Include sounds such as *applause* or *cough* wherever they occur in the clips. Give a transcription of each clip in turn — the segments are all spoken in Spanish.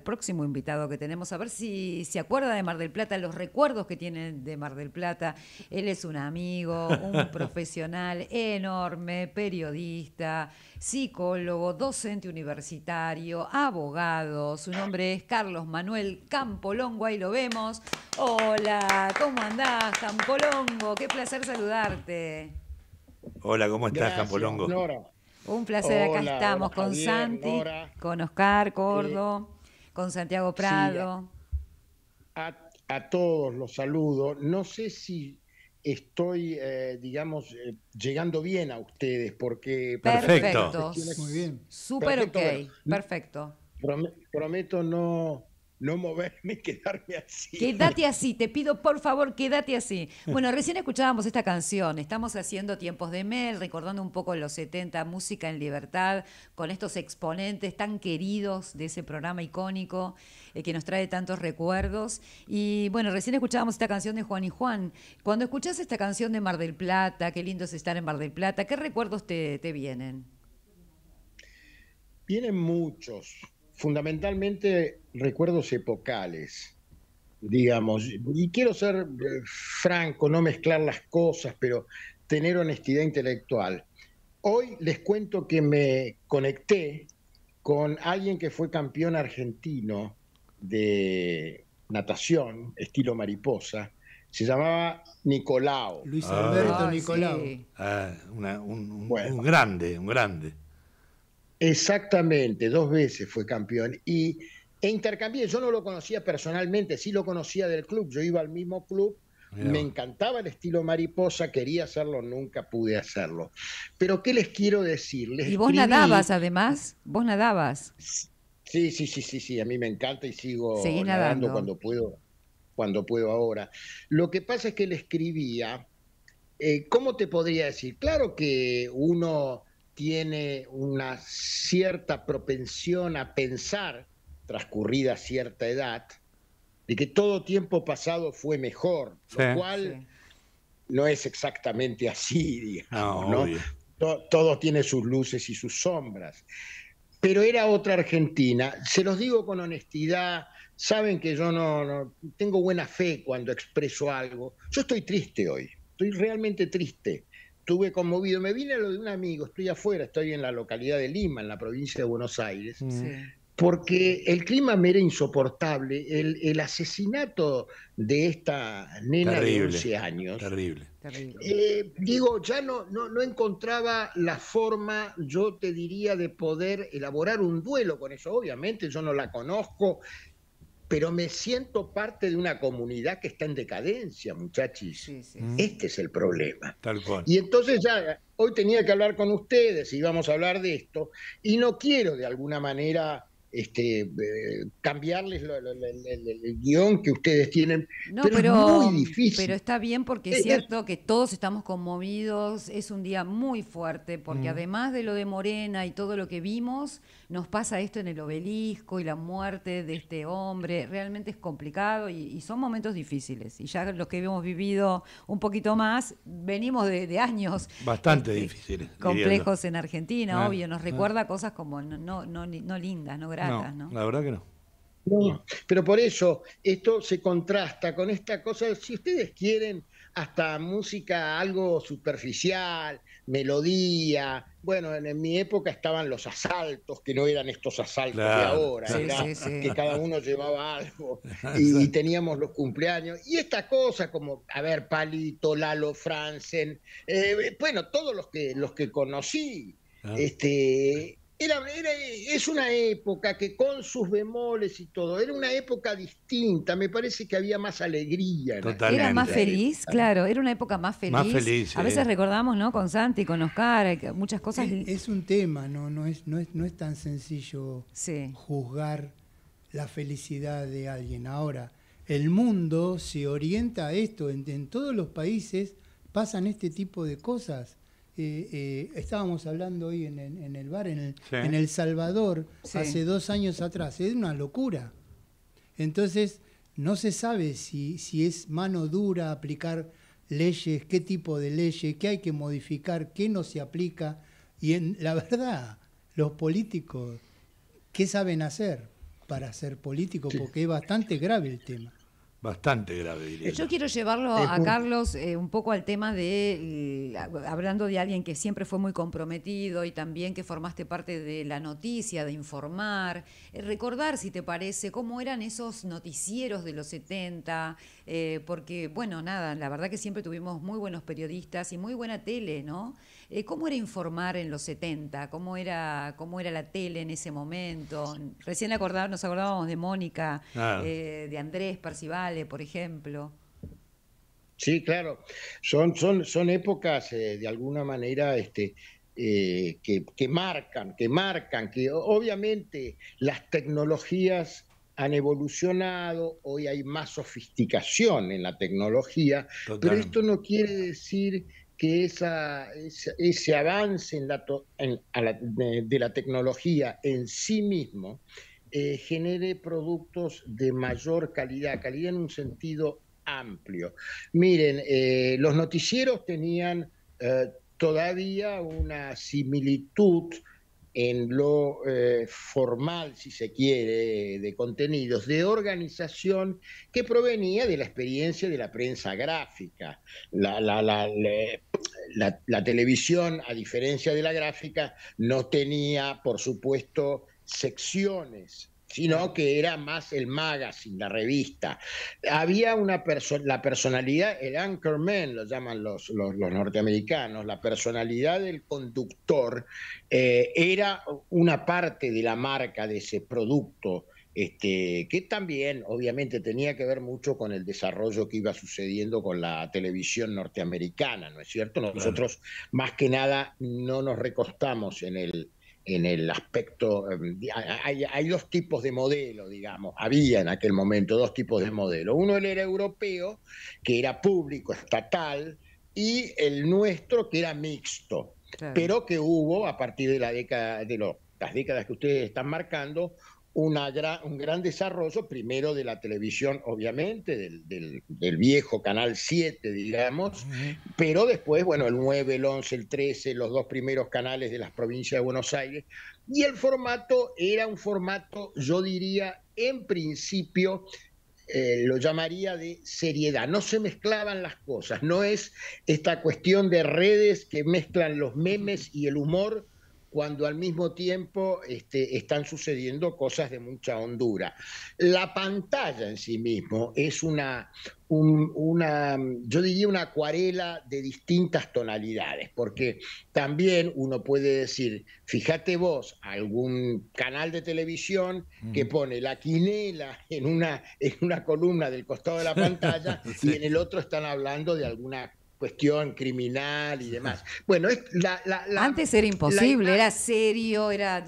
próximo invitado que tenemos, a ver si se acuerda de Mar del Plata, los recuerdos que tiene de Mar del Plata. Él es un amigo, un *laughs* profesional enorme, periodista, psicólogo, docente universitario, abogado. Su nombre es Carlos Manuel Campolongo, ahí lo vemos. Hola, ¿cómo andás, Campolongo? Qué placer saludarte. Hola, ¿cómo estás, Campolongo? Un placer, acá estamos con Santi, con Oscar Cordo. Eh, con Santiago Prado. a, todos los saludo. No sé si estoy, eh, digamos, eh, llegando bien a ustedes, porque... Perfecto. Súper ok. perfecto. Prometo no no moverme y quedarme así. Quédate *laughs* así, te pido por favor, quédate así. Bueno, recién escuchábamos esta canción, estamos haciendo Tiempos de Mel, recordando un poco los 70, música en libertad, con estos exponentes tan queridos de ese programa icónico eh, que nos trae tantos recuerdos. Y bueno, recién escuchábamos esta canción de Juan y Juan. Cuando escuchás esta canción de Mar del Plata, qué lindo es estar en Mar del Plata, ¿qué recuerdos te vienen? Vienen muchos, fundamentalmente recuerdos epocales, digamos. Y quiero ser eh, franco, no mezclar las cosas, pero tener honestidad intelectual. Hoy les cuento que me conecté con alguien que fue campeón argentino de natación, estilo mariposa, se llamaba Nicolau. Luis ah, Alberto Nicolau. Ah, un, un, grande, un grande. Exactamente, dos veces fue campeón. Y e intercambié, yo no lo conocía personalmente, sí lo conocía del club, yo iba al mismo club, me encantaba el estilo mariposa, quería hacerlo, nunca pude hacerlo. Pero ¿qué les quiero decir? y vos nadabas además, vos nadabas. Sí, sí, sí, sí, sí, a mí me encanta y sigo nadando, cuando puedo cuando puedo ahora. Lo que pasa es que le escribía, eh, ¿cómo te podría decir? Claro que uno tiene una cierta propensión a pensar transcurrida cierta edad, de que todo tiempo pasado fue mejor, lo cual no es exactamente así, digamos, ¿no? Todo, tiene sus luces y sus sombras. Pero era otra Argentina. Se los digo con honestidad, saben que yo no, tengo buena fe cuando expreso algo. Yo estoy triste hoy, estoy realmente triste estuve conmovido. Me vine a lo de un amigo, estoy afuera, estoy en la localidad de Lima, en la provincia de Buenos Aires. Mm porque el clima me era insoportable. El, asesinato de esta nena de 11 años. Terrible. Eh, digo, ya no, no, encontraba la forma, yo te diría, de poder elaborar un duelo con eso. Obviamente yo no la conozco, pero me siento parte de una comunidad que está en decadencia, muchachos. Mm. Este es el problema. Tal cual. Y entonces ya, hoy tenía que hablar con ustedes y vamos a hablar de esto, y no quiero de alguna manera este, eh, cambiarles el, guión que ustedes tienen. No, pero, muy difícil. Pero está bien porque es cierto que todos estamos conmovidos, es un día muy fuerte, porque mm. además de lo de Morena y todo lo que vimos, nos pasa esto en el obelisco y la muerte de este hombre, realmente es complicado y, son momentos difíciles. Y ya los que hemos vivido un poquito más, venimos de, años. Bastante este, difíciles. Complejos en Argentina, ah, obvio, nos ah. recuerda cosas como no, no, no, lindas, no grandes ¿no? La verdad que no. pero por eso esto se contrasta con esta cosa, si ustedes quieren, hasta música algo superficial, melodía. Bueno, en, mi época estaban los asaltos, que no eran estos asaltos de ahora, que cada uno llevaba algo *laughs* y, teníamos los cumpleaños. Y esta cosa como, a ver, Palito, Lalo, Franzen, eh, bueno, todos los que, los que conocí. Este, es una época que con sus bemoles y todo, era una época distinta, me parece que había más alegría. Era más feliz, claro, era una época más feliz. Más feliz a veces recordamos, ¿no? Con Santi, con Oscar, muchas cosas. Es, un tema, ¿no? No es, no es, no es tan sencillo juzgar la felicidad de alguien. Ahora, el mundo se orienta a esto, en todos los países pasan este tipo de cosas eh, eh, estábamos hablando hoy en, el bar, en El, en el Salvador, hace dos años atrás. Es una locura. Entonces, no se sabe si, si es mano dura aplicar leyes, qué tipo de leyes, qué hay que modificar, qué no se aplica. Y en, la verdad, los políticos, ¿qué saben hacer para ser políticos? Porque es bastante grave el tema bastante grave, diría. Yo quiero llevarlo a Carlos eh, un poco al tema de, hablando de alguien que siempre fue muy comprometido y también que formaste parte de la noticia, de informar, eh, recordar, si te parece, cómo eran esos noticieros de los 70, eh, porque, bueno, nada, la verdad que siempre tuvimos muy buenos periodistas y muy buena tele, ¿no? Eh, ¿Cómo era informar en los 70? ¿Cómo era, ¿Cómo era la tele en ese momento? Recién nos acordábamos de Mónica, ah. eh, de Andrés Parcivale, por ejemplo. Sí, claro. Son, son, son épocas, eh, de alguna manera, este, que, marcan, que marcan, que obviamente las tecnologías han evolucionado, hoy hay más sofisticación en la tecnología, pero esto no quiere decir que ese, avance en la de, la tecnología en sí mismo eh, genere productos de mayor calidad, calidad en un sentido amplio. Miren, eh, los noticieros tenían eh, todavía una similitud en lo eh, formal, si se quiere, de contenidos, de organización que provenía de la experiencia de la prensa gráfica. la, televisión, a diferencia de la gráfica, no tenía, por supuesto, secciones sino que era más el magazine, la revista. Había una persona, la personalidad, el anchorman, lo llaman los, los, norteamericanos, la personalidad del conductor eh, era una parte de la marca de ese producto. Este, que también obviamente tenía que ver mucho con el desarrollo que iba sucediendo con la televisión norteamericana, ¿no es cierto? Nosotros más que nada no nos recostamos en el, en el aspecto, eh, hay, dos tipos de modelo, digamos, había en aquel momento dos tipos de modelo. Uno el era europeo, que era público, estatal, y el nuestro, que era mixto, pero que hubo a partir de la década de las décadas que ustedes están marcando, gran, un gran desarrollo, primero de la televisión, obviamente, del, viejo Canal 7, digamos, pero después, bueno, el 9, el 11, el 13, los dos primeros canales de las provincias de Buenos Aires, y el formato era un formato, yo diría, en principio, eh, lo llamaría de seriedad. No se mezclaban las cosas, no es esta cuestión de redes que mezclan los memes y el humor cuando al mismo tiempo este, están sucediendo cosas de mucha hondura. La pantalla en sí mismo es una, yo diría una acuarela de distintas tonalidades, porque también uno puede decir, fíjate vos, algún canal de televisión que pone la quinela en una, en una columna del costado de la *laughs* pantalla y en el otro están hablando de alguna cuestión criminal y demás. Bueno, es antes era imposible, era serio, era,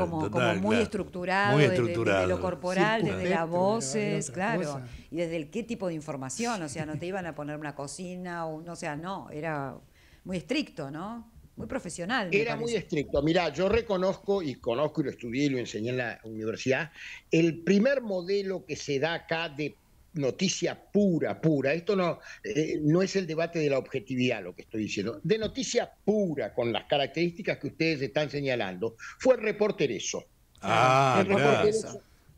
como, muy estructurado, Desde, lo corporal, desde pues. las pues, voces, claro, y desde el qué tipo de información, o sea, no te iban a poner una cocina, o, sea, no, era muy estricto, ¿no? Muy profesional. Era muy estricto. mira yo reconozco y conozco y lo estudié y lo enseñé en la universidad, el primer modelo que se da acá de noticia pura, pura. Esto no, eh, no es el debate de la objetividad lo que estoy diciendo. De noticia pura, con las características que ustedes están señalando, fue reporter eso. Ah, el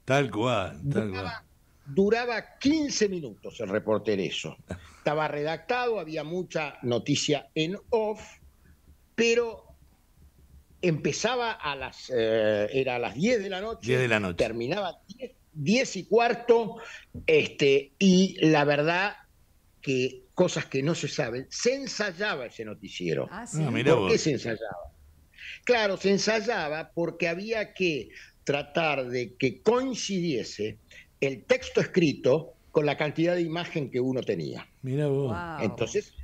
Tal cual, duraba, 15 minutos el reporter eso. Estaba redactado, había mucha noticia en off, pero empezaba a las, eh, era a las 10 de la noche, 10 de la noche. terminaba 10 Diez y cuarto, este, y la verdad que cosas que no se saben, se ensayaba ese noticiero. Ah, ah, ¿Por qué se ensayaba? Claro, se ensayaba porque había que tratar de que coincidiese el texto escrito con la cantidad de imagen que uno tenía. Mira Entonces,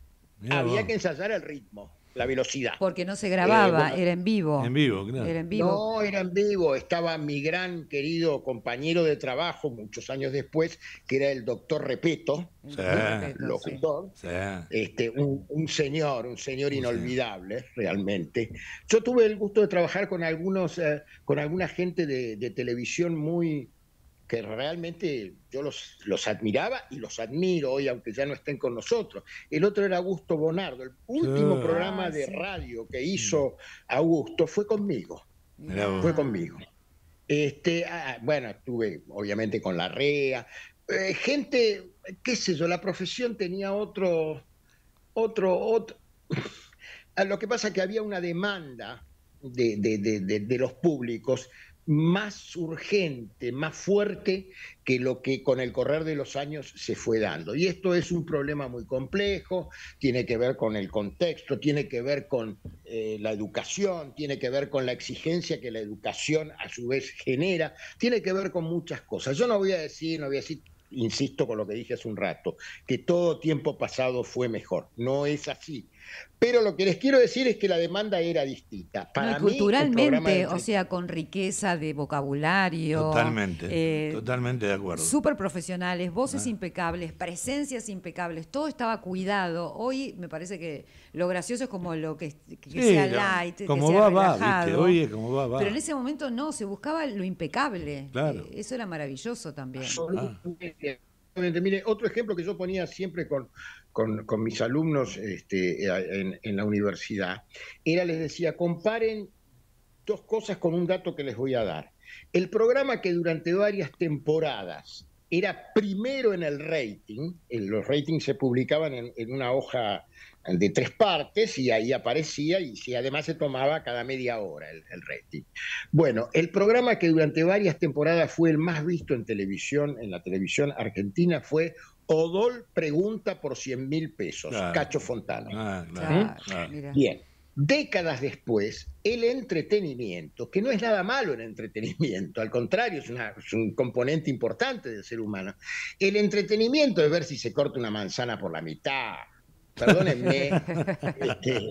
había que ensayar el ritmo la velocidad. Porque no se eh, grababa, era en vivo. En vivo, claro. en vivo. No, era en vivo. Estaba mi gran querido compañero de trabajo, muchos años después, que era el doctor Repeto, Este, un, señor, un señor inolvidable, realmente. Yo tuve el gusto de trabajar con algunos, eh, con alguna gente de, de televisión muy, que realmente yo los, los, admiraba y los admiro hoy, aunque ya no estén con nosotros. El otro era Augusto Bonardo. El último programa ah, de radio que hizo Augusto fue conmigo. Fue conmigo. Este, ah, ah, bueno, estuve obviamente con la REA. Eh, gente, qué sé yo, la profesión tenía otro, otro, otro. *laughs* Lo que pasa es que había una demanda de los públicos más urgente, más fuerte que lo que con el correr de los años se fue dando. Y esto es un problema muy complejo, tiene que ver con el contexto, tiene que ver con eh, la educación, tiene que ver con la exigencia que la educación a su vez genera, tiene que ver con muchas cosas. Yo no voy a decir, no voy a decir insisto con lo que dije hace un rato, que todo tiempo pasado fue mejor. No es así. Pero lo que les quiero decir es que la demanda era distinta. culturalmente, o sea, con riqueza de vocabulario. Totalmente, eh, totalmente de acuerdo. Súper profesionales, voces ah. impecables, presencias impecables, todo estaba cuidado. Hoy me parece que lo gracioso es como lo que, sea light, como que va, Va, Oye, como va, va. Pero en ese momento no, se buscaba lo impecable. Claro. Eh, eso era maravilloso también mire, otro ejemplo que yo ponía siempre con, con, mis alumnos este, en, la universidad era, les decía, comparen dos cosas con un dato que les voy a dar. El programa que durante varias temporadas era primero en el rating, en los ratings se publicaban en, en una hoja de tres partes y ahí aparecía y si además se tomaba cada media hora el, el, Bueno, el programa que durante varias temporadas fue el más visto en televisión, en la televisión argentina, fue Odol Pregunta por 100 mil pesos, Cacho Fontana. Ah, ah, Bien. Décadas después, el entretenimiento, que no es nada malo el entretenimiento, al contrario, es, es, un componente importante del ser humano, el entretenimiento es ver si se corta una manzana por la mitad, Perdónenme. *laughs*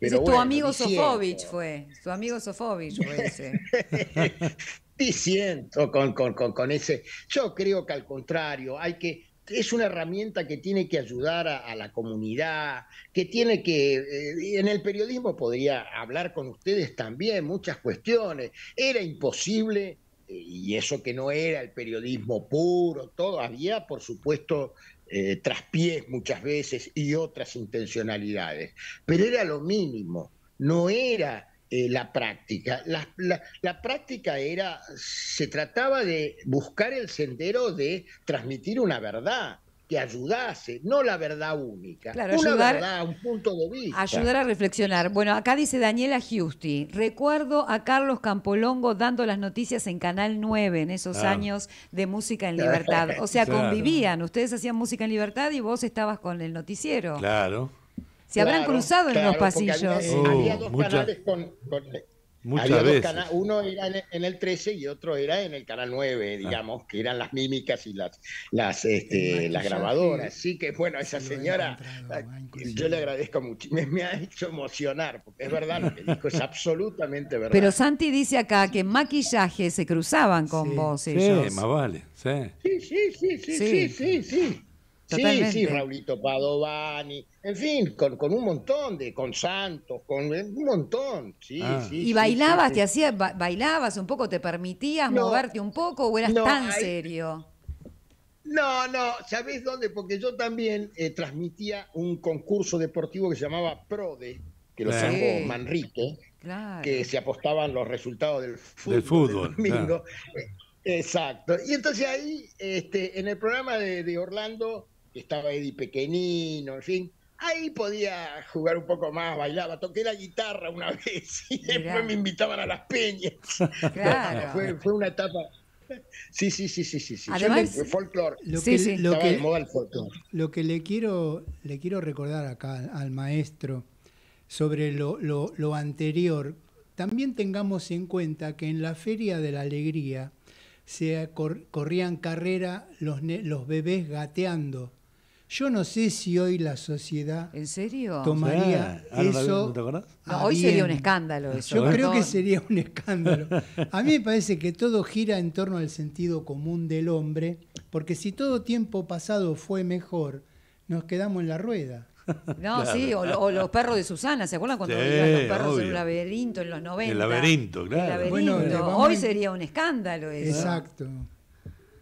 Este, pero tu amigo Sofovich fue, tu amigo Sofovich fue ese. *laughs* diciendo con, con, ese. Yo creo que al contrario, hay que. Es una herramienta que tiene que ayudar a, la comunidad, que tiene que. Eh, en el periodismo podría hablar con ustedes también muchas cuestiones. Era imposible eh, y eso que no era el periodismo puro, todavía, por supuesto, eh, traspiés muchas veces y otras intencionalidades. Pero era lo mínimo, no era eh, la práctica. la, práctica era, se trataba de buscar el sendero de transmitir una verdad, que ayudase, no la verdad única. Claro, una verdad, un punto de vista. Ayudar a reflexionar. Bueno, acá dice Daniela Giusti, recuerdo a Carlos Campolongo dando las noticias en Canal 9 en esos años de Música en Libertad. O sea, *laughs* convivían, ustedes hacían Música en Libertad y vos estabas con el noticiero. Claro. Se habrán cruzado en los pasillos. Oh, había, con uno era en el, 13 y otro era en el canal 9, digamos, que eran las mímicas y las, las, este, las grabadoras. Así que, bueno, esa señora, ah, yo le agradezco mucho. Me, ha hecho emocionar, porque es verdad lo que dijo, es absolutamente verdad. Pero Santi dice acá que maquillaje se cruzaban con voces vos. más vale. sí, sí, sí, sí. sí, sí Sí, sí, Raulito Padovani, en fin, con, un montón de, con Santos, con eh, un montón, sí, ah. sí. ¿Y bailabas, te hacías, bailabas un poco, te permitías moverte un poco o eras tan serio? No, no, ¿sabés dónde? Porque yo también eh, transmitía un concurso deportivo que se llamaba PRODE, que lo sacó Manrique, que se apostaban los resultados del fútbol. Eh, exacto. Y entonces ahí, este, en el programa de Orlando, estaba Eddie pequeñino, en fin. Ahí podía jugar un poco más, bailaba, toqué la guitarra una *laughs* vez y después me invitaban a las peñas. Claro. fue, una etapa, Sí, sí, sí, sí, sí. Además, folclore. Lo que, sí, sí. Lo, que folclore. lo que, le quiero, le quiero recordar acá al, maestro sobre lo, anterior, también tengamos en cuenta que en la Feria de la Alegría se corrían carrera los, los bebés gateando yo no sé si hoy la sociedad ¿En serio? tomaría eso. te hoy sería un escándalo eso. Yo creo que sería un escándalo. A mí me parece que todo gira en torno al sentido común del hombre, porque si todo tiempo pasado fue mejor, nos quedamos en la rueda. No, sí, o, los perros de Susana, ¿se acuerdan cuando vivían los perros en un laberinto en los 90? El laberinto, claro. Bueno, Hoy sería un escándalo eso. Exacto.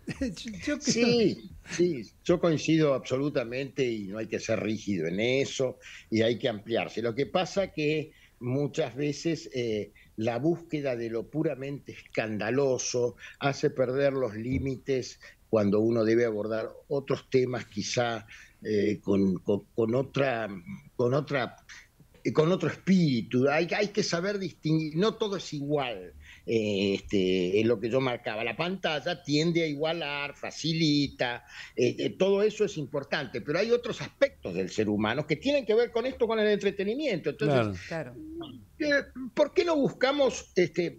*laughs* yo, yo creo... Sí, Sí, yo coincido absolutamente y no hay que ser rígido en eso y hay que ampliarse. Lo que pasa que muchas veces eh, la búsqueda de lo puramente escandaloso hace perder los límites cuando uno debe abordar otros temas quizá eh, con, otra con otra eh, con otro espíritu hay que saber distinguir no todo es igual eh, es este, lo que yo marcaba. La pantalla tiende a igualar, facilita, eh, eh, todo eso es importante, pero hay otros aspectos del ser humano que tienen que ver con esto, con el entretenimiento. Entonces, ¿por qué no buscamos este,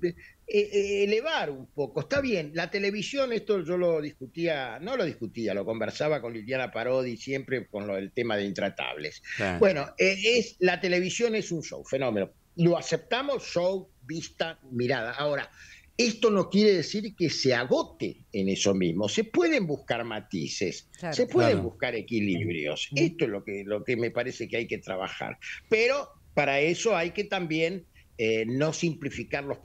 elevar un poco? Está bien, la televisión, esto yo lo discutía, no lo discutía, lo conversaba con Liliana Parodi siempre con lo, el tema de intratables. Bueno, es, la televisión es un show, fenómeno. Lo aceptamos, show, vista, mirada. Ahora, esto no quiere decir que se agote en eso mismo. Se pueden buscar matices, se pueden buscar equilibrios. Esto es lo que, lo que me parece que hay que trabajar. Pero para eso hay que también eh, no simplificar los,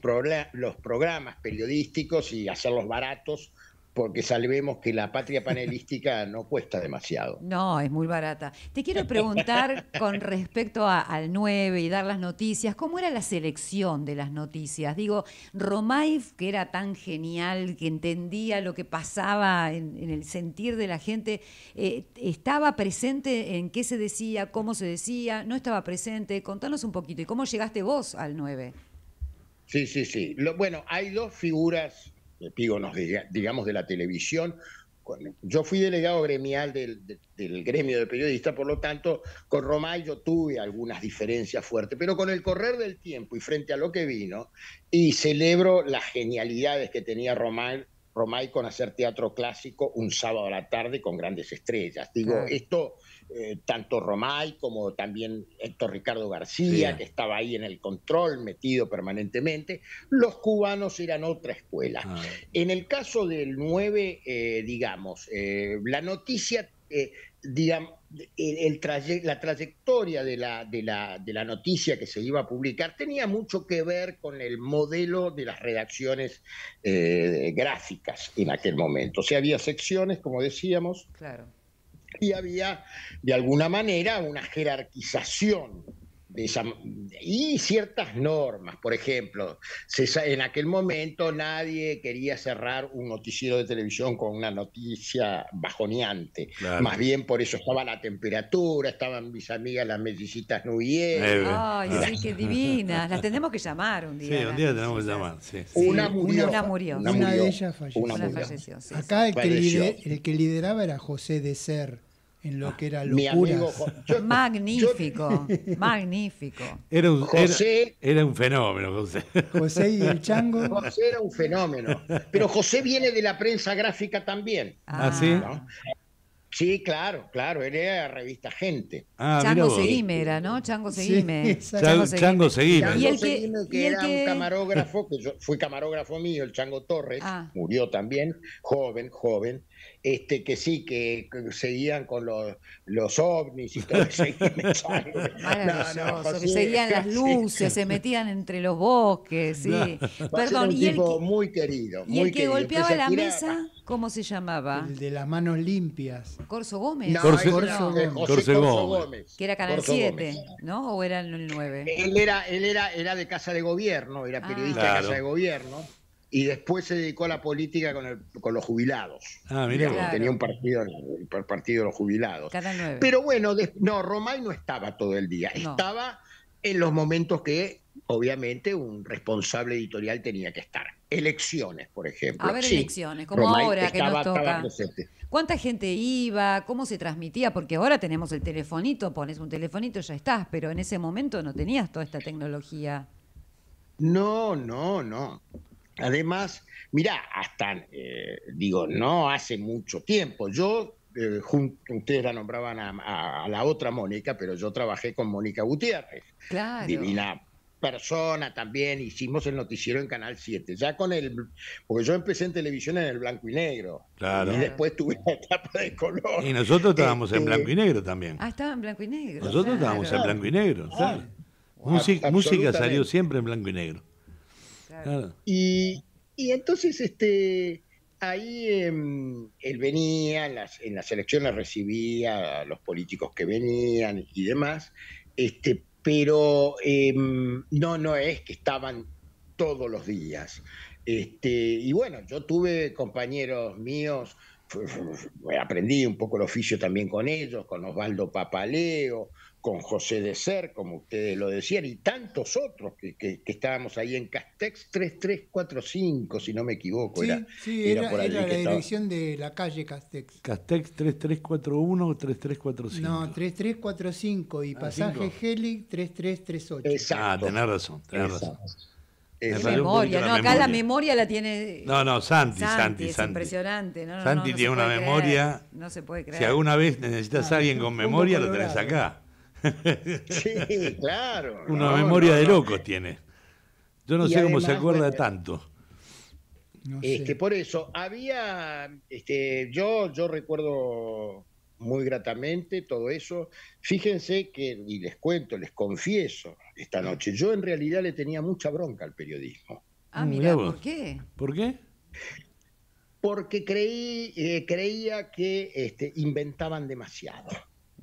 los programas periodísticos y hacerlos baratos porque salvemos que la patria panelística no cuesta demasiado. No, es muy barata. Te quiero *laughs* preguntar con respecto al 9 y dar las noticias, ¿cómo era la selección de las noticias? Digo, Romay, que era tan genial, que entendía lo que pasaba en, el sentir de la gente, eh, ¿estaba presente en qué se decía, cómo se decía? ¿No estaba presente? Contanos un poquito, ¿y cómo llegaste vos al 9? Sí, sí, sí. bueno, hay dos figuras eh, digamos de la televisión. Yo fui delegado gremial del, gremio de periodistas, por lo tanto, con Romay yo tuve algunas diferencias fuertes, pero con el correr del tiempo y frente a lo que vino, y celebro las genialidades que tenía Romay con hacer teatro clásico un sábado a la tarde con grandes estrellas. Digo, esto eh, tanto Romay como también Héctor Ricardo García, que estaba ahí en el control, metido permanentemente, los cubanos eran otra escuela. Ah. En el caso del 9, eh, digamos, eh, la noticia, digamos, el la trayectoria de la, de, la, de la noticia que se iba a publicar tenía mucho que ver con el modelo de las redacciones gráficas en aquel momento. O sea, había secciones, como decíamos. Claro y había de alguna manera una jerarquización y ciertas normas. Por ejemplo, en aquel momento nadie quería cerrar un noticiero de televisión con una noticia bajoneante. Más bien por eso estaba la temperatura, estaban mis amigas las mellicitas Nuyer. Eh, Ay, sí, qué divinas. Las tenemos que llamar un día. Sí, un día tenemos que llamar. Una, murió, una, de ellas falleció. Acá el que, el que lideraba era José de Ser en lo que era locura. magnífico, *laughs* magnífico. Era un, José, era, un fenómeno, José. *laughs* José y el chango. José era un fenómeno. Pero José viene de la prensa gráfica también. Ah, Sí, claro, claro, él era la revista Gente. Ah, Chango Seguime era, ¿no? Chango *laughs* Seguime. Chango, Seguime. y el que, era un camarógrafo, que yo fui camarógrafo mío, el Chango Torres, ah. murió también, joven, joven, este que sí, que, seguían con los, los ovnis y todo eso. *laughs* no, no, seguían las luces, se metían entre los bosques, sí. *laughs* Perdón, un y tipo el que, muy querido. Muy y el que golpeaba la mesa ¿Cómo se llamaba? El de las manos limpias. Corso Gómez. No, Corso, Corso, Gómez. Corso, Gómez. Que era Canal 7, ¿no? ¿O era el 9? Él era, él era, era de Casa de Gobierno, era ah. periodista de Casa de Gobierno. Y después se dedicó a la política con, los jubilados. Ah, mira. Tenía un partido, el partido de los jubilados. Canal 9. Pero bueno, no, Romay no estaba todo el día. Estaba en los momentos que obviamente un responsable editorial tenía que estar. Elecciones, por ejemplo. A ver, elecciones, como ahora que nos toca. ¿Cuánta gente iba? ¿Cómo se transmitía? Porque ahora tenemos el telefonito, pones un telefonito, y ya estás, pero en ese momento no tenías toda esta tecnología. No, no, no. Además, mira, hasta, eh, digo, no hace mucho tiempo. Yo eh, ustedes la nombraban a, la otra Mónica, pero yo trabajé con Mónica Gutiérrez, claro. divina persona también hicimos el noticiero en Canal 7. Ya con el. Porque yo empecé en televisión en el blanco y negro. Claro. Y después tuve la etapa de color. Y nosotros estábamos en este, blanco y negro también. Ah, estaba en blanco y negro. Nosotros estábamos en blanco y negro, Música, música, salió siempre en blanco y negro. Claro. Y, entonces, este. Ahí em, él venía, en las, en las elecciones recibía a los políticos que venían y demás, este, pero eh, no, no es que estaban todos los días. Este, y bueno, yo tuve compañeros míos, aprendí un poco el oficio también con ellos, con Osvaldo Papaleo, con José de Ser, como ustedes lo decían, y tantos otros que, que, estábamos ahí en Castex 3345, si no me equivoco. era, era, por allí la dirección de la calle Castex. Castex 3341 o 3345. No, 3345 y ah, pasaje cinco. 3338. Exacto. Ah, tenés razón, tenés razón. Es memoria, no, acá la memoria la tiene. No, no, Santi, Santi, Santi. Es impresionante. No, Santi tiene una memoria. No se puede creer. Si alguna vez necesitas ah, a alguien con memoria, lo tenés acá. Sí, claro. *laughs* Una memoria de locos tiene. Yo no sé cómo se acuerda tanto. este, Por eso, había, este, yo, yo recuerdo muy gratamente todo eso. Fíjense que, y les cuento, les confieso esta noche, yo en realidad le tenía mucha bronca al periodismo. Ah, mm, mira, ¿por qué? ¿Por qué? Porque creí, eh, creía que este, inventaban demasiado.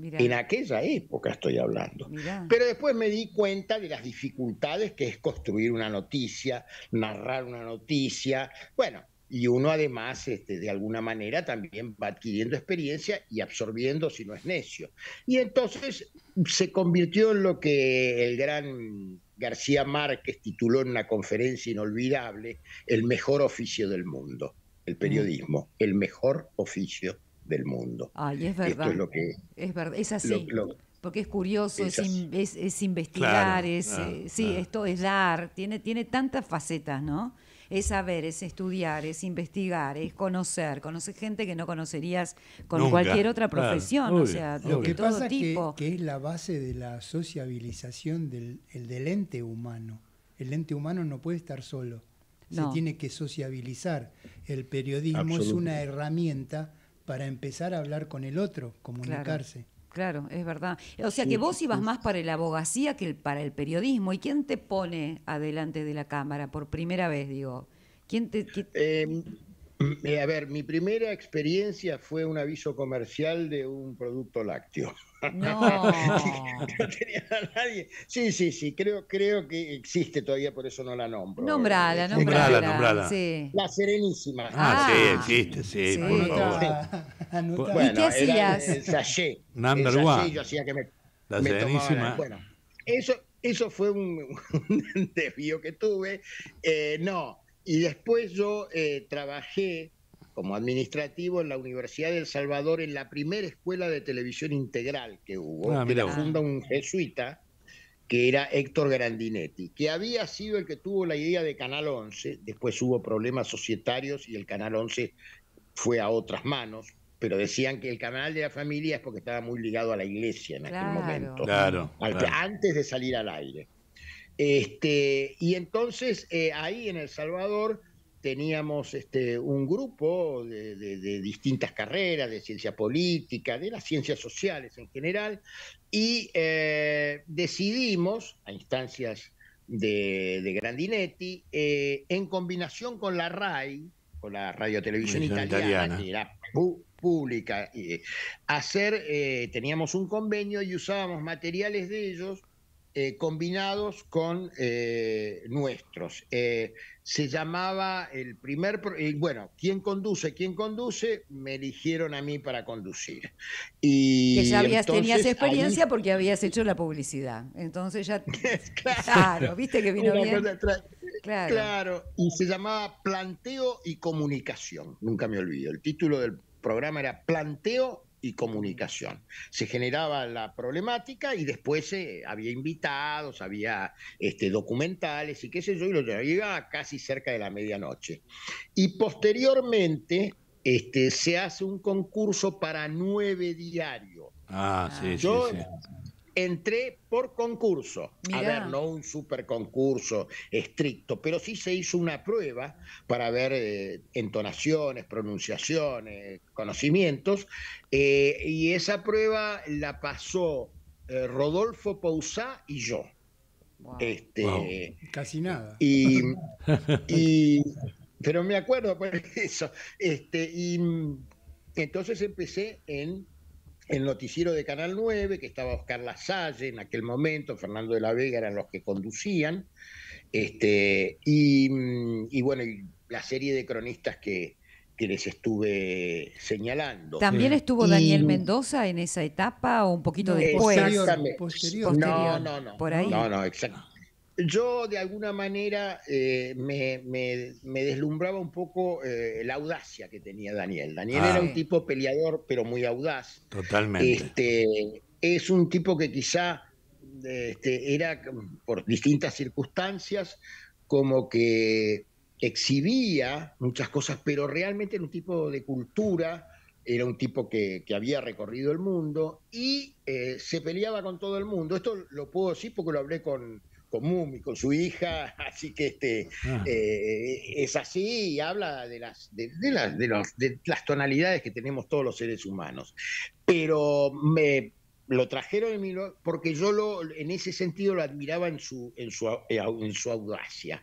En aquella época estoy hablando. Pero después me di cuenta de las dificultades que es construir una noticia, narrar una noticia. Bueno, y uno además este, de alguna manera también va adquiriendo experiencia y absorbiendo si no es necio. Y entonces se convirtió en lo que el gran García Márquez tituló en una conferencia inolvidable, el mejor oficio del mundo, el periodismo, el mejor oficio del mundo. es verdad. lo que. Es, así. porque es curioso, es, investigar, es, eh, sí, esto es dar, tiene, tiene tantas facetas, ¿no? Es saber, es estudiar, es investigar, es conocer, conocer gente que no conocerías con cualquier otra profesión, o sea, de que todo pasa tipo. Que, es la base de la sociabilización del, el ente humano. El ente humano no puede estar solo, se tiene que sociabilizar. El periodismo es una herramienta para empezar a hablar con el otro, comunicarse. Claro, es verdad. O sea que vos ibas más para la abogacía que para el periodismo. ¿Y quién te pone adelante de la cámara por primera vez, digo? ¿Quién te...? Em, eh, a ver, mi primera experiencia fue un aviso comercial de un producto lácteo. No. *laughs* no tenía a nadie. Sí, sí, sí, creo, creo que existe todavía, por eso no la nombro. Nombrala, eh, nombrala. La Serenísima. Ah, sí, ah. existe, sí, ¿Y qué hacías? El, el sachet. Yo hacía que me, la me Serenísima. bueno, eso, fue *laughs* un, desvío que tuve. Eh, no, y después yo eh, trabajé como administrativo en la Universidad de El Salvador, en la primera escuela de televisión integral que hubo, ah, que la funda un jesuita, que era Héctor Grandinetti, que había sido el que tuvo la idea de Canal 11, después hubo problemas societarios y el Canal 11 fue a otras manos, pero decían que el canal de la familia es porque estaba muy ligado a la iglesia en aquel momento, claro, antes de salir al aire. Este, y entonces eh, ahí en El Salvador teníamos este, un grupo de, distintas carreras, de ciencia política, de las ciencias sociales en general, y eh, decidimos, a instancias de, Grandinetti, eh, en combinación con la RAI, con la Radio Televisión italiana, que era pública, eh, hacer, teníamos un convenio y usábamos materiales de ellos combinados con nuestros se llamaba el primer, bueno, ¿quién conduce? ¿Quién conduce? Me eligieron a mí para conducir. Y que ya tenías experiencia porque habías hecho la publicidad. Entonces ya... *laughs* claro, viste que vino bien. Claro. claro. y se llamaba Planteo y Comunicación, nunca me olvido. El título del programa era Planteo y comunicación. Se generaba la problemática y después eh, había invitados, había este, documentales y qué sé yo, y lo llegaba casi cerca de la medianoche. Y posteriormente este, se hace un concurso para nueve diarios. Ah, sí, sí entré por concurso. A ver, no un super concurso estricto, pero sí se hizo una prueba para ver eh, entonaciones, pronunciaciones, conocimientos. Eh, y esa prueba la pasó eh, Rodolfo Pousá y yo. Este, Casi nada. *laughs* pero me acuerdo por pues, *laughs* eso. Este, y mm, entonces empecé en el noticiero de Canal 9, que estaba Oscar Lasalle en aquel momento, Fernando de la Vega eran los que conducían, este, y, bueno, la serie de cronistas que, que les estuve señalando. ¿También mm. estuvo Daniel Mendoza en esa etapa o un poquito después? no, no, no. Por ahí. No, no, exacto yo de alguna manera eh, me, deslumbraba un poco eh, la audacia que tenía Daniel. Daniel ah. era un tipo peleador, pero muy audaz. Totalmente. Este, es un tipo que quizá este, era, por distintas circunstancias, como que exhibía muchas cosas, pero realmente era un tipo de cultura, era un tipo que, había recorrido el mundo y eh, se peleaba con todo el mundo. Esto lo puedo decir porque lo hablé con con con su hija, *laughs* así que este, ah. eh, es así y habla de las, de, de, las tonalidades que tenemos todos los seres humanos. Pero me lo trajeron en porque yo lo, en ese sentido lo admiraba en su, en su, eh, audacia.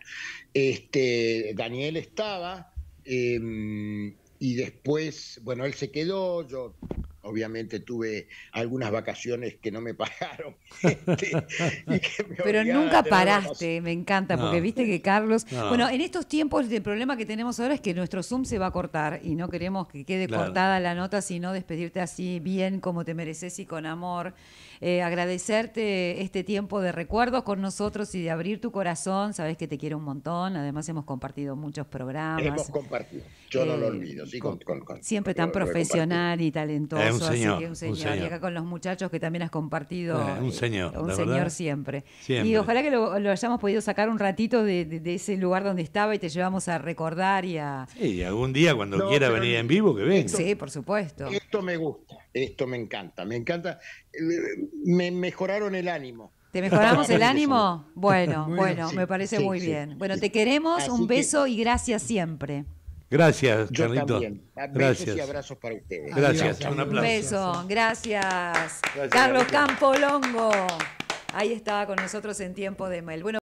Este, Daniel estaba em, y después, bueno, él se quedó, yo obviamente tuve algunas vacaciones que no me *laughs* pagaron. Este, Pero nunca paraste, me encanta, porque viste que Carlos... Bueno, en estos tiempos el problema que tenemos ahora es que nuestro Zoom se va a cortar y no queremos que quede cortada la nota, sino despedirte así bien como te mereces y con amor. Eh, agradecerte este tiempo de recuerdos con nosotros y de abrir tu corazón. Sabes que te quiero un montón. Además hemos compartido muchos programas. Hemos compartido. Yo no lo eh, olvido. Sí, siempre tan profesional y talentoso un señor, un Y acá con los muchachos que también has compartido. Eh, un eh, señor. un señor siempre. Y ojalá que lo, hayamos podido sacar un ratito de, ese lugar donde estaba y te llevamos a recordar y a. Sí, algún día cuando quiera venir en vivo que venga. Sí, por supuesto. Esto me gusta, esto me encanta, me encanta. Me mejoraron el ánimo. ¿Te mejoramos el ánimo? Bueno, bueno, me parece muy bien. Bueno, te queremos, un beso y gracias siempre. Gracias, Yo También. Besos gracias. y abrazos para ustedes. Gracias, un aplauso. Un beso, gracias. Carlos Carlos Campolongo. Ahí estaba con nosotros en tiempo de mail. Bueno,